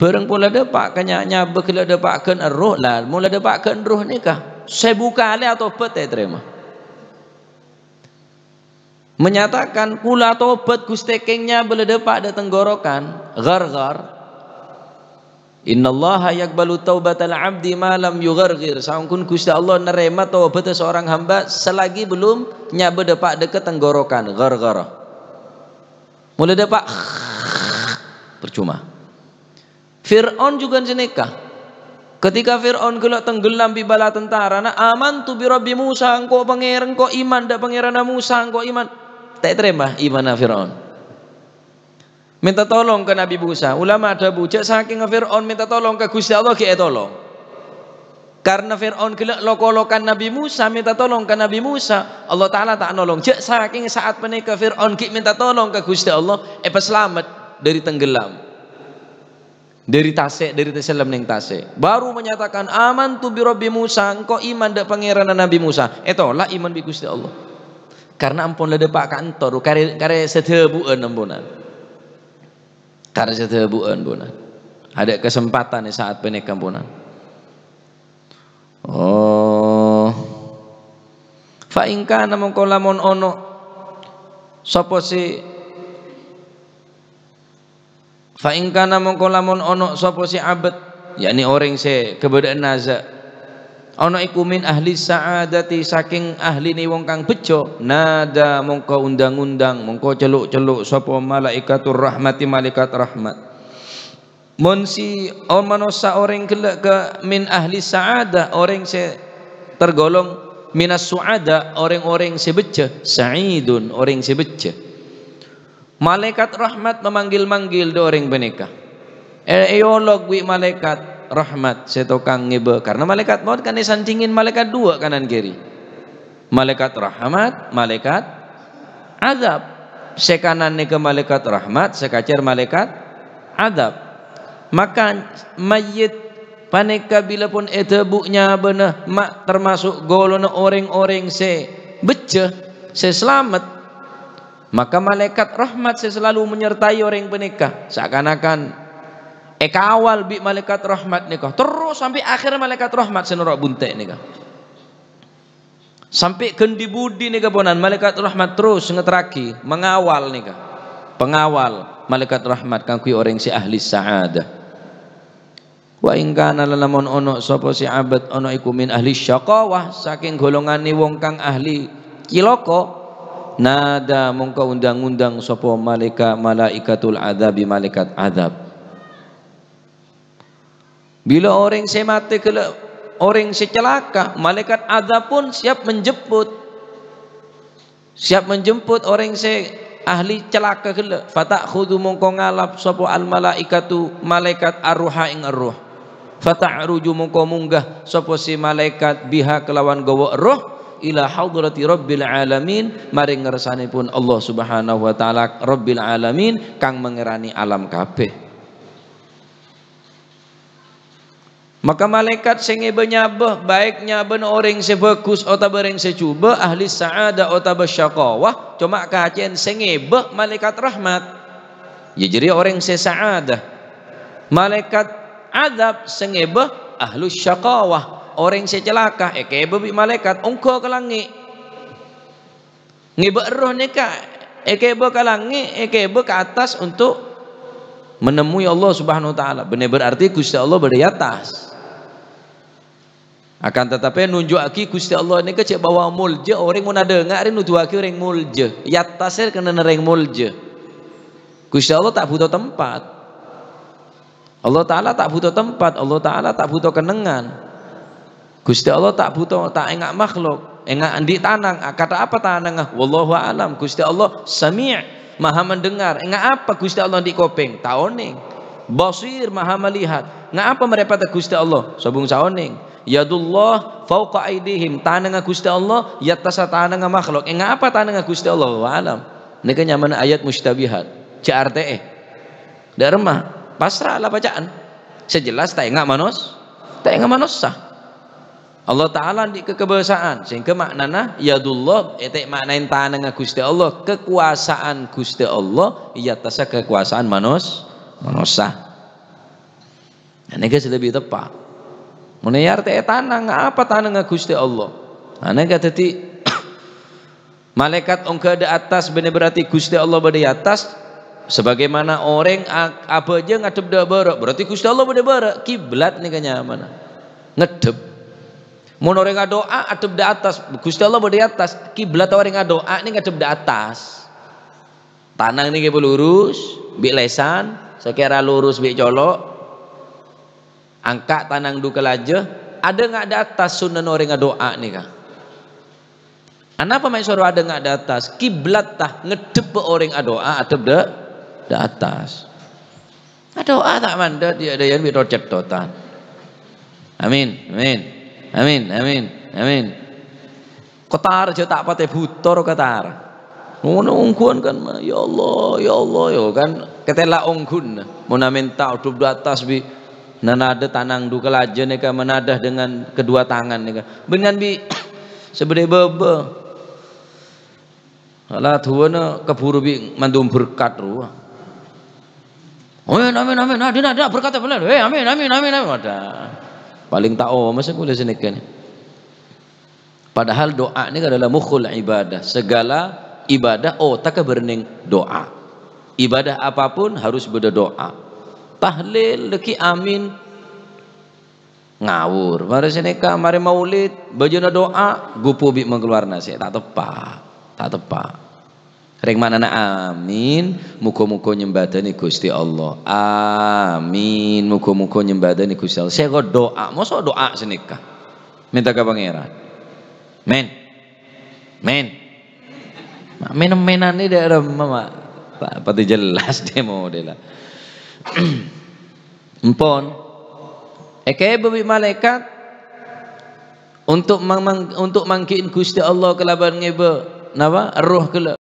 bereng eh, pula depak kenyanya bekelak depakkan roh lah mula depakkan roh ni kah? saya buka ale lah atau pete terima menyatakan kula atau tobat gusti kengnya bele depak de tenggorokan gar gar innallaha taubat ala abdi malam ma lam Sangkun gus gusti Allah nerima tobat seorang hamba selagi belum nyabe depak de ke tenggorokan gar gar mula pak percuma. Fir'aun juga jenekah. Ketika Fir'aun gelak tenggelam di bala tentara, nak aman tu bi Musa, engkau pangeran, engkau iman, dah pangeran Musa, engkau iman. Tak terima iman Fir'aun. Minta tolong ke Nabi Musa. Ulama ada bujak saking Fir'aun minta tolong ke Gusti Allah kita tolong. Karena Fir'aun gelak lokolokan Nabi Musa minta tolong ke Nabi Musa. Allah Ta'ala tak nolong. Jek saking saat menikah Fir'aun minta tolong ke Gusti Allah. Eh selamat dari tenggelam dari tasik dari tasalam ning tasik baru menyatakan aman tu bi rabbi Musa engkau iman dak pangeran nabi Musa eto eh la iman bi Gusti Allah karena ampun lede lah pak kantor kare kare sedebuan ampunan kare sedebuan ampunan ada kesempatan saat penek ampunan oh fa ingka namung kolamon ono sapa sih fa in kana mongko lamun ono sapa si abet yakni orang se kebedaan naza ono iku min ahli saadati saking ahli ni wong kang bejo nada mongko undang-undang mongko celuk-celuk sapa malaikatur rahmati malaikat rahmat mun si on manusa orang gelek ke min ahli saada orang se tergolong minas suada orang-orang se sebece saidun orang se sebece Malaikat rahmat memanggil-manggil doring benikah. Eh, eolog wi malaikat rahmat setokang ngebe. Karena malaikat maut kan disantingin malaikat dua kanan kiri. Malaikat rahmat, malaikat azab. Sekanan ke malaikat rahmat, sekacer malaikat azab. Maka mayit paneka bila pun etebuknya eh benar mak termasuk golona orang-orang se beceh se selamat maka malaikat rahmat selalu menyertai orang yang menikah seakan-akan eka awal bi malaikat rahmat nikah terus sampai akhir malaikat rahmat senorok buntek nikah sampai kendi budi nikah ponan malaikat rahmat terus ngetraki mengawal nikah pengawal malaikat rahmat kau kui orang si ahli saada wa ingka nala nalalamon ono sopo si abad ono ikumin min ahli syakawah saking golongan ni wong kang ahli kiloko nada mongko undang-undang sapa malaika malaikatul azabi malaikat azab bila orang semate ke orang secelaka malaikat azab pun siap menjemput siap menjemput orang se ahli celaka ke Fatah khudu mongko ngalap sapa al malaikatu malaikat arruha ing arruh fata'ruju mongko munggah sapa si malaikat biha kelawan gowo roh ila hadrati rabbil alamin mari ngersani pun Allah subhanahu wa ta'ala rabbil alamin kang mengerani alam kabeh maka malaikat sing benyabah baik nyaben orang sebagus atau bereng secuba ahli saada atau bersyakawah cuma kacen sing malaikat rahmat ya jadi orang sesa'adah malaikat adab sing ahlu syakawah orang saya celaka eh ke bebi malaikat ungko ke langit ngibe roh ni ka eh ke be ke langit eh ke be ke atas untuk menemui Allah Subhanahu wa taala benar berarti Gusti Allah berada di atas akan tetapi nunjuk aki Gusti Allah ni ke cek bawa mulje orang mun ada ngak rin nunjuk aki orang mulje ya tasir kena nereng mulje Gusti Allah tak butuh tempat Allah Ta'ala tak butuh tempat Allah Ta'ala tak butuh kenangan Gusti Allah tak butuh tak engak makhluk engak andi tanang ah, kata apa tanang ah, wallahu alam Gusti Allah sami' maha mendengar engak apa Gusti Allah di kopeng taoning basir maha melihat engak apa mereka tak Gusti Allah sabung saoning yadullah fauqa aidihim tanang ah Gusti Allah yatasa tanang makhluk engak apa tanang Gusti Allah wallahu alam ini nyaman ayat mustabihat CRTE da pasrah lah bacaan sejelas tak engak manus. tak engak manos sah Allah Ta'ala di kekebesaan sehingga maknanya yadullah itu eh, maknanya tanah gusti Allah kekuasaan gusti Allah ia tasa kekuasaan manus manusia ini guys lebih tepat menyiar teh tanah apa tanah gusti Allah ini guys jadi malaikat ongka ada atas benar berarti gusti Allah berada di atas sebagaimana orang apa aja ngadep di barak berarti gusti Allah berada di barak kiblat ini kanya mana ngadep Mun orang doa atub di atas, Gusti Allah berdi atas, kiblat orang doa ini ngadep di atas. Tanang ini kayak lurus, bi lesan, sekira lurus bi colok. Angkat tanang du kelaje, ada enggak di atas sunan orang doa ini kah? Kenapa mai suruh ada enggak di atas? Kiblat tah ngedep orang doa atub di di atas. Ada doa tak mandat dia ada yang bi rocet Amin, amin. Amin, amin, amin. Ketar je tak pati butor ketar. Mana oh, ungkun kan? Ya Allah, ya Allah, ya kan? Ketela ungkun. Mana minta utub dua atas bi. Nanada tanang duka laje neka menadah dengan kedua tangan neka. Dengan bi sebede bebe. Alah tuana keburu bi mandum berkat ruah. Oh, ya, amin, amin, amin. Ada, ada, berkata pula. Eh, amin, amin, amin, amin. Ada paling tak oh masa boleh senekan padahal doa ni adalah mukhul ibadah segala ibadah oh tak berning doa ibadah apapun harus berdoa tahlil leki amin ngawur mari seneka mari maulid bajuna doa gupu bi mengeluar nasi tak tepat tak tepat mana nak? amin Muka-muka nyembadani Gusti Allah Amin Muka-muka nyembadani Gusti Allah Saya kok doa Masa doa senika. Minta ke pangeran Men Men Men-menan ini dia ada mama Pati jelas demo mau Empon. lah Mpon Eke bebi malaikat untuk mang untuk mangkin Gusti Allah kelaban ngebe napa roh kelak